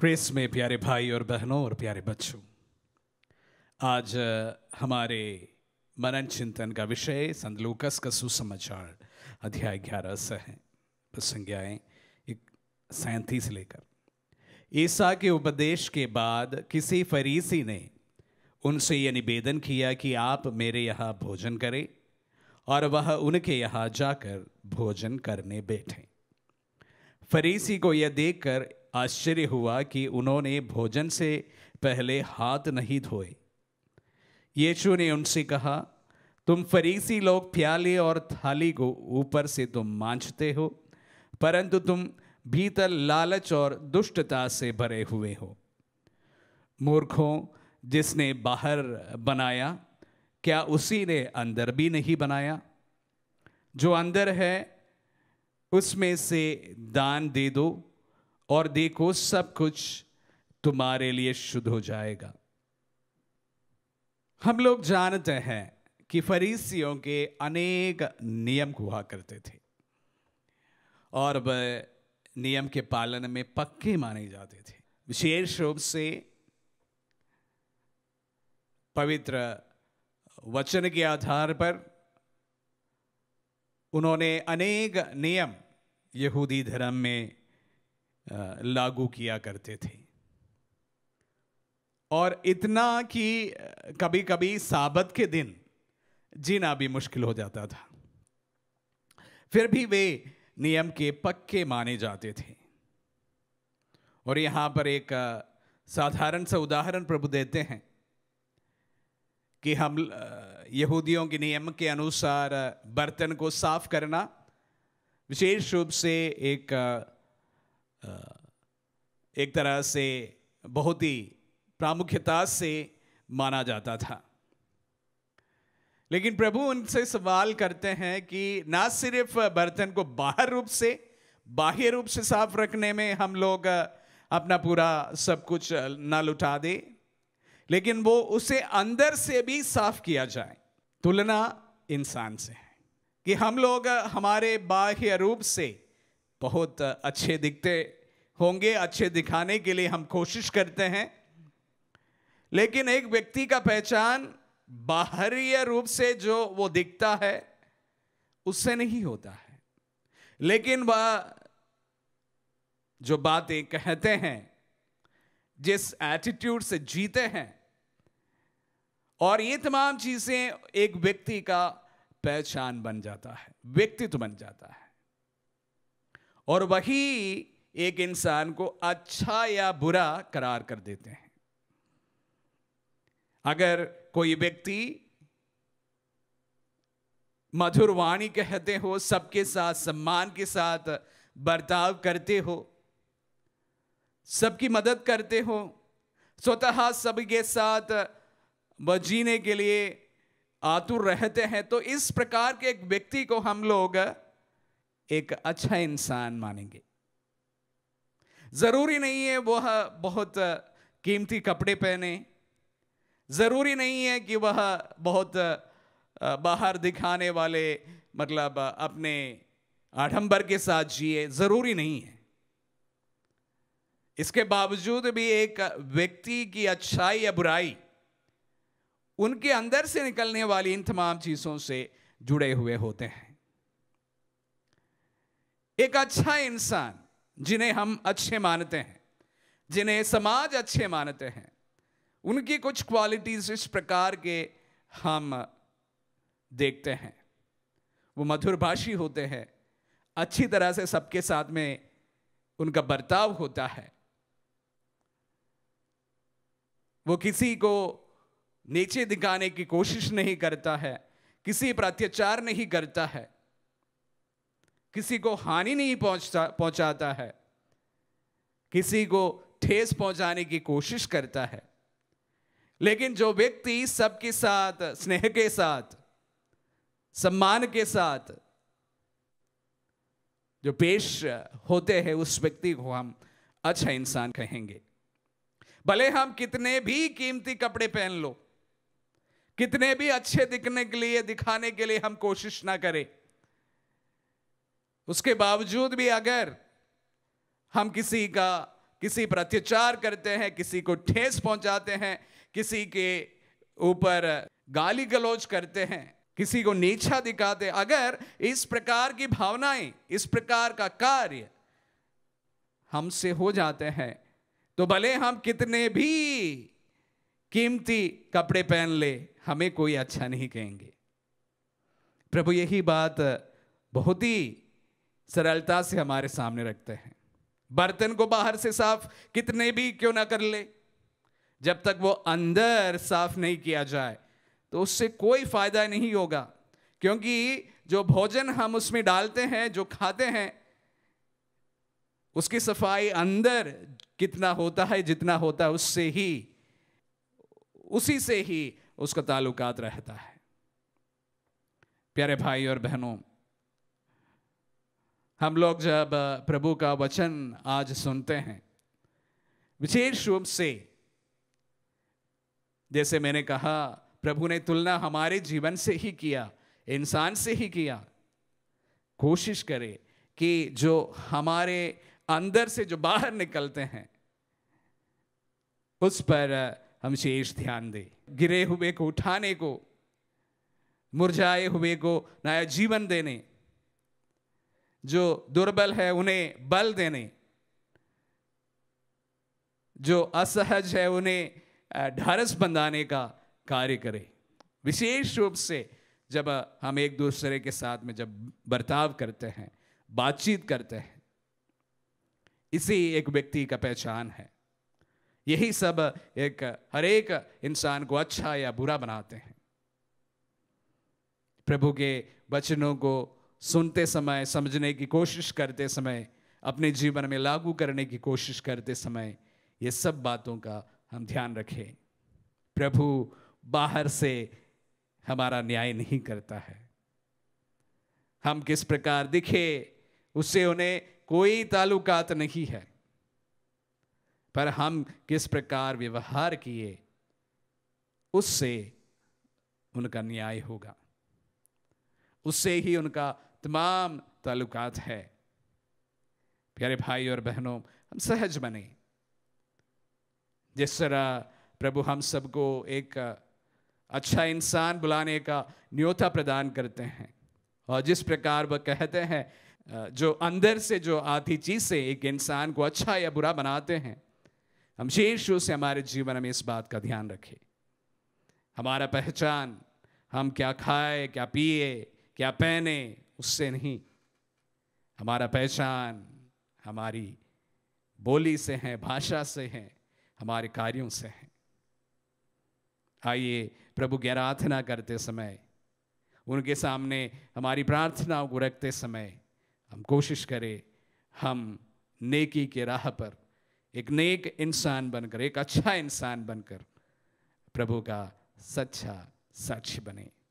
Chris में प्यारे भाई और बहनों और प्यारे बच्चों आज हमारे मनन चिंतन का विषय संत का सुसमाचार अध्याय ग्यारह से है संज्ञाएं सैंतीस लेकर ईसा के उपदेश के बाद किसी फरीसी ने उनसे यह निवेदन किया कि आप मेरे यहाँ भोजन करें और वह उनके यहाँ जाकर भोजन करने बैठे फरीसी को यह देखकर आश्चर्य हुआ कि उन्होंने भोजन से पहले हाथ नहीं धोए यीशु ने उनसे कहा तुम फरीसी लोग प्याले और थाली को ऊपर से तुम मांझते हो परंतु तुम भीतर लालच और दुष्टता से भरे हुए हो मूर्खों जिसने बाहर बनाया क्या उसी ने अंदर भी नहीं बनाया जो अंदर है उसमें से दान दे दो और देखो सब कुछ तुम्हारे लिए शुद्ध हो जाएगा हम लोग जानते हैं कि फरीसियों के अनेक नियम हुआ करते थे और वह नियम के पालन में पक्के माने जाते थे विशेष रूप से पवित्र वचन के आधार पर उन्होंने अनेक नियम यहूदी धर्म में लागू किया करते थे और इतना कि कभी कभी साबत के दिन जीना भी मुश्किल हो जाता था फिर भी वे नियम के पक्के माने जाते थे और यहां पर एक साधारण सा उदाहरण प्रभु देते हैं कि हम यहूदियों के नियम के अनुसार बर्तन को साफ करना विशेष रूप से एक एक तरह से बहुत ही प्रामुख्यता से माना जाता था लेकिन प्रभु उनसे सवाल करते हैं कि ना सिर्फ बर्तन को बाहर रूप से बाह्य रूप से साफ रखने में हम लोग अपना पूरा सब कुछ ना लुटा दे लेकिन वो उसे अंदर से भी साफ किया जाए तुलना इंसान से है कि हम लोग हमारे बाह्य रूप से बहुत अच्छे दिखते होंगे अच्छे दिखाने के लिए हम कोशिश करते हैं लेकिन एक व्यक्ति का पहचान बाहरी रूप से जो वो दिखता है उससे नहीं होता है लेकिन वह जो बातें कहते हैं जिस एटीट्यूड से जीते हैं और ये तमाम चीजें एक व्यक्ति का पहचान बन जाता है व्यक्तित्व बन जाता है और वही एक इंसान को अच्छा या बुरा करार कर देते हैं अगर कोई व्यक्ति मधुर वाणी कहते हो सबके साथ सम्मान के साथ बर्ताव करते हो सबकी मदद करते हो स्वतः सबके साथ व जीने के लिए आतुर रहते हैं तो इस प्रकार के एक व्यक्ति को हम लोग एक अच्छा इंसान मानेंगे ज़रूरी नहीं है वह बहुत कीमती कपड़े पहने ज़रूरी नहीं है कि वह बहुत बाहर दिखाने वाले मतलब अपने आडंबर के साथ जिए ज़रूरी नहीं है इसके बावजूद भी एक व्यक्ति की अच्छाई या बुराई उनके अंदर से निकलने वाली इन तमाम चीज़ों से जुड़े हुए होते हैं एक अच्छा इंसान जिन्हें हम अच्छे मानते हैं जिन्हें समाज अच्छे मानते हैं उनकी कुछ क्वालिटीज इस प्रकार के हम देखते हैं वो मधुरभाषी होते हैं अच्छी तरह से सबके साथ में उनका बर्ताव होता है वो किसी को नीचे दिखाने की कोशिश नहीं करता है किसी पर अत्याचार नहीं करता है किसी को हानि नहीं पहुंचता पहुंचाता है किसी को ठेस पहुंचाने की कोशिश करता है लेकिन जो व्यक्ति सबके साथ स्नेह के साथ सम्मान के साथ जो पेश होते हैं उस व्यक्ति को हम अच्छा इंसान कहेंगे भले हम कितने भी कीमती कपड़े पहन लो कितने भी अच्छे दिखने के लिए दिखाने के लिए हम कोशिश ना करें उसके बावजूद भी अगर हम किसी का किसी पर अत्याचार करते हैं किसी को ठेस पहुंचाते हैं किसी के ऊपर गाली गलौज करते हैं किसी को नीचा दिखाते अगर इस प्रकार की भावनाएं इस प्रकार का कार्य हमसे हो जाते हैं तो भले हम कितने भी कीमती कपड़े पहन ले हमें कोई अच्छा नहीं कहेंगे प्रभु यही बात बहुत ही सरलता से हमारे सामने रखते हैं बर्तन को बाहर से साफ कितने भी क्यों ना कर ले जब तक वो अंदर साफ नहीं किया जाए तो उससे कोई फायदा नहीं होगा क्योंकि जो भोजन हम उसमें डालते हैं जो खाते हैं उसकी सफाई अंदर कितना होता है जितना होता है उससे ही उसी से ही उसका ताल्लुकात रहता है प्यारे भाई और बहनों हम लोग जब प्रभु का वचन आज सुनते हैं विशेष रूप से जैसे मैंने कहा प्रभु ने तुलना हमारे जीवन से ही किया इंसान से ही किया कोशिश करें कि जो हमारे अंदर से जो बाहर निकलते हैं उस पर हम विशेष ध्यान दें गिरे हुए को उठाने को मुरझाए हुए को नया जीवन देने जो दुर्बल है उन्हें बल देने जो असहज है उन्हें ढारस बंधाने का कार्य करे विशेष रूप से जब हम एक दूसरे के साथ में जब बर्ताव करते हैं बातचीत करते हैं इसी एक व्यक्ति का पहचान है यही सब एक हर एक इंसान को अच्छा या बुरा बनाते हैं प्रभु के वचनों को सुनते समय समझने की कोशिश करते समय अपने जीवन में लागू करने की कोशिश करते समय ये सब बातों का हम ध्यान रखें प्रभु बाहर से हमारा न्याय नहीं करता है हम किस प्रकार दिखे उससे उन्हें कोई ताल्लुकात नहीं है पर हम किस प्रकार व्यवहार किए उससे उनका न्याय होगा उससे ही उनका तमाम ताल्लुकात है प्यारे भाई और बहनों हम सहज बने जिस तरह प्रभु हम सबको एक अच्छा इंसान बुलाने का न्योता प्रदान करते हैं और जिस प्रकार वह कहते हैं जो अंदर से जो आधी चीज से एक इंसान को अच्छा या बुरा बनाते हैं हम शीर्ष रूप से हमारे जीवन में इस बात का ध्यान रखें हमारा पहचान हम क्या खाए क्या पिए क्या पहने उससे नहीं हमारा पहचान हमारी बोली से है भाषा से है हमारे कार्यों से है आइए प्रभु की आराधना करते समय उनके सामने हमारी प्रार्थनाओं को रखते समय हम कोशिश करें हम नेकी के राह पर एक नेक इंसान बनकर एक अच्छा इंसान बनकर प्रभु का सच्चा साक्षी बने